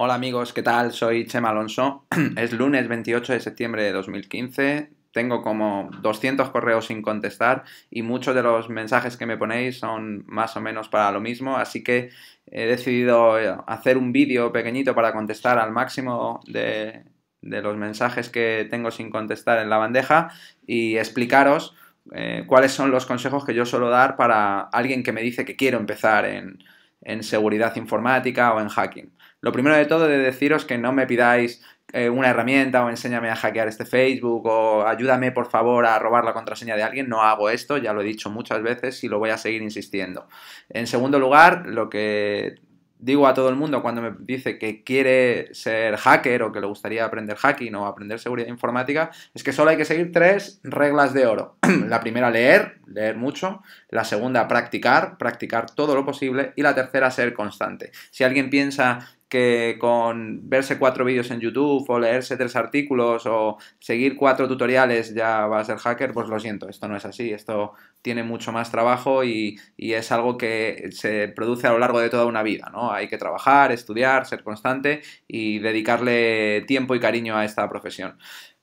Hola amigos, ¿qué tal? Soy Chema Alonso. Es lunes 28 de septiembre de 2015. Tengo como 200 correos sin contestar y muchos de los mensajes que me ponéis son más o menos para lo mismo, así que he decidido eh, hacer un vídeo pequeñito para contestar al máximo de, los mensajes que tengo sin contestar en la bandeja y explicaros eh, cuáles son los consejos que yo suelo dar para alguien que me dice que quiero empezar en seguridad informática o en hacking. Lo primero de todo de deciros que no me pidáis eh, una herramienta o enséñame a hackear este Facebook o ayúdame por favor a robar la contraseña de alguien. No hago esto, ya lo he dicho muchas veces y lo voy a seguir insistiendo. En segundo lugar, lo que digo a todo el mundo cuando me dice que quiere ser hacker o que le gustaría aprender hacking o aprender seguridad informática, es que solo hay que seguir tres reglas de oro. la primera, leer, leer mucho. La segunda, practicar, practicar todo lo posible. Y la tercera, ser constante. Si alguien piensa que con verse cuatro vídeos en YouTube o leerse tres artículos o seguir cuatro tutoriales ya va a ser hacker, pues lo siento, esto no es así, esto tiene mucho más trabajo y, es algo que se produce a lo largo de toda una vida, ¿no? Hay que trabajar, estudiar, ser constante y dedicarle tiempo y cariño a esta profesión.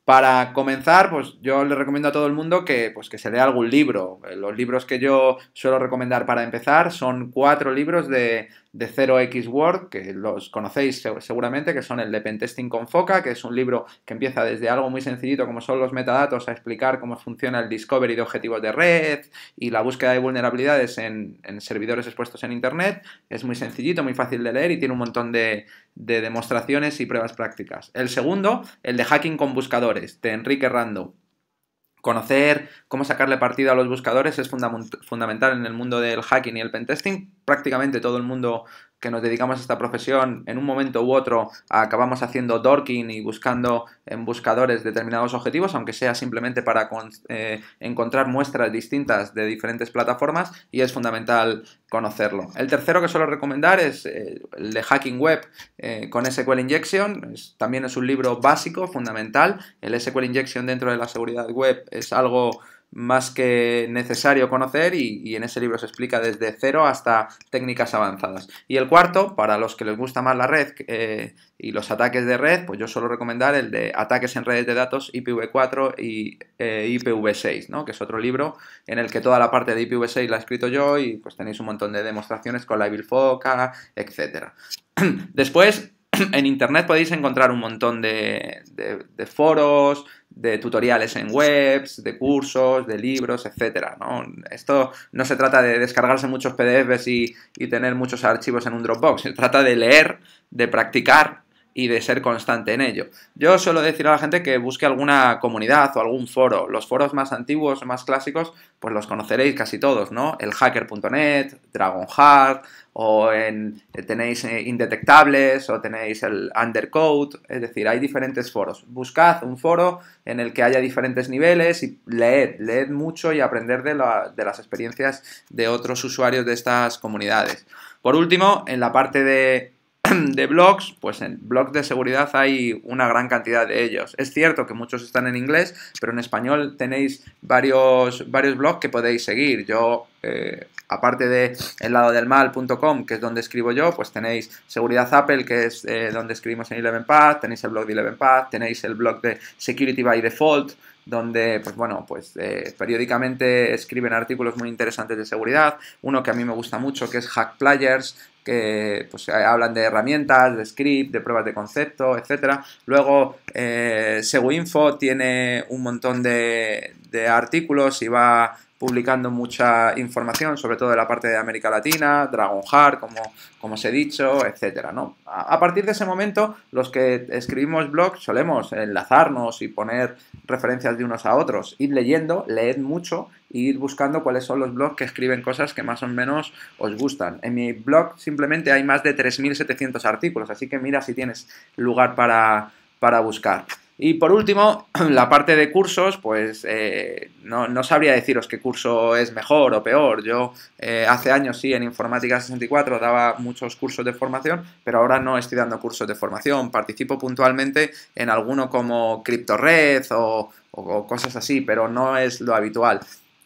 Para comenzar, pues yo le recomiendo a todo el mundo que, pues, que se lea algún libro. Los libros que yo suelo recomendar para empezar son cuatro libros de de 0x Word, que los conocéis seguramente, que son el de Pentesting con Foca, que es un libro que empieza desde algo muy sencillito como son los metadatos a explicar cómo funciona el discovery de objetivos de red y la búsqueda de vulnerabilidades en, servidores expuestos en Internet. Es muy sencillito, muy fácil de leer y tiene un montón de, de demostraciones y pruebas prácticas. El segundo, el de hacking con buscadores, de Enrique Rando Conocer cómo sacarle partido a los buscadores es fundamental en el mundo del hacking y el pentesting. Prácticamente todo el mundo que nos dedicamos a esta profesión, en un momento u otro acabamos haciendo dorking y buscando en buscadores determinados objetivos, aunque sea simplemente para eh, encontrar muestras distintas de diferentes plataformas y es fundamental conocerlo. El tercero que suelo recomendar es eh, el de Hacking Web eh, con SQL Injection. también es un libro básico, fundamental. El SQL Injection dentro de la seguridad web es algo más que necesario conocer y, en ese libro se explica desde cero hasta técnicas avanzadas. Y el cuarto, para los que les gusta más la red eh, y los ataques de red, pues yo suelo recomendar el de ataques en redes de datos IPv4 y eh, IPv6, que es otro libro en el que toda la parte de IPv6 la he escrito yo y pues tenéis un montón de demostraciones con la Foca, etc. Después, en internet podéis encontrar un montón de foros, de tutoriales en webs, de cursos, de libros, etcétera. ¿no? Esto no se trata de descargarse muchos PDFs y, y, tener muchos archivos en un Dropbox, se trata de leer, de practicar y de ser constante en ello. Yo suelo decir a la gente que busque alguna comunidad o algún foro. Los foros más antiguos, más clásicos, pues los conoceréis casi todos, ¿no? El hacker.net, Dragonheart, o en, eh, tenéis eh, indetectables, o tenéis el undercode, es decir, hay diferentes foros. Buscad un foro en el que haya diferentes niveles y leed, leed mucho y aprender de las experiencias de otros usuarios de estas comunidades. Por último, en la parte de de blogs, pues en blogs de seguridad hay una gran cantidad de ellos. Es cierto que muchos están en inglés, pero en español tenéis varios, varios blogs que podéis seguir. Yo eh, aparte de el lado del mal.com, que es donde escribo yo, pues tenéis Seguridad Apple, que es eh, donde escribimos en Eleven Path, tenéis el blog de Eleven Path, tenéis el blog de Security by Default, donde, pues bueno, pues eh, periódicamente escriben artículos muy interesantes de seguridad. Uno que a mí me gusta mucho, que es Hack Players, que pues, hablan de herramientas, de script, de pruebas de concepto, etc. Luego, Seguinfo tiene un montón de, de artículos y va publicando mucha información, sobre todo de la parte de América Latina, Dragon Heart, como, como os he dicho, etcétera. ¿no? A, partir de ese momento, los que escribimos blogs solemos enlazarnos y poner referencias de unos a otros, ir leyendo, leed mucho e ir buscando cuáles son los blogs que escriben cosas que más o menos os gustan. En mi blog simplemente hay más de 3.700 artículos, así que mira si tienes lugar para, para buscar. Y por último, la parte de cursos, pues eh, no, sabría deciros qué curso es mejor o peor. Yo eh, hace años sí, en Informática 64 daba muchos cursos de formación, pero ahora no estoy dando cursos de formación. Participo puntualmente en alguno como CryptoRed o, o, cosas así, pero no es lo habitual.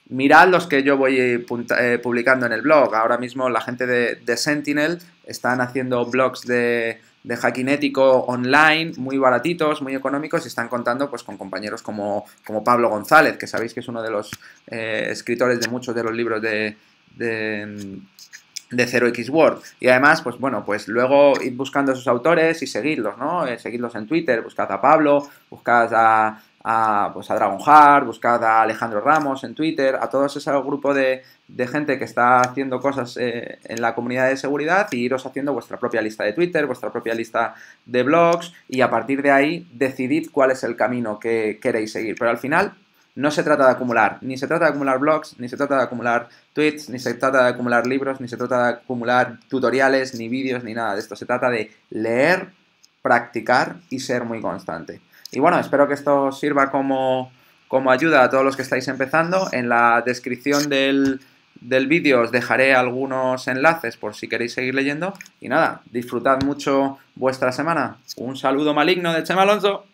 Mirad los que yo voy eh, publicando en el blog. Ahora mismo la gente de, de Sentinel están haciendo blogs de, de hacking online, muy baratitos, muy económicos, y están contando pues, con compañeros como, como Pablo González, que sabéis que es uno de los eh, escritores de muchos de los libros de, de 0x Word. Y además, pues bueno, pues luego ir buscando a sus autores y seguirlos, ¿no? Eh, seguirlos en Twitter, buscad a Pablo, buscad a, a, pues a Dragon Heart, buscad a Alejandro Ramos en Twitter, a todo ese grupo de, gente que está haciendo cosas eh, en la comunidad de seguridad y iros haciendo vuestra propia lista de Twitter, vuestra propia lista de blogs y a partir de ahí decidid cuál es el camino que queréis seguir. Pero al final no se trata de acumular, ni se trata de acumular blogs, ni se trata de acumular tweets, ni se trata de acumular libros, ni se trata de acumular tutoriales, ni vídeos, ni nada de esto. Se trata de leer, practicar y ser muy constante. Y bueno, espero que esto sirva como, como ayuda a todos los que estáis empezando. En la descripción del, del vídeo os dejaré algunos enlaces por si queréis seguir leyendo. Y nada, disfrutad mucho vuestra semana. Un saludo maligno de Chema Alonso.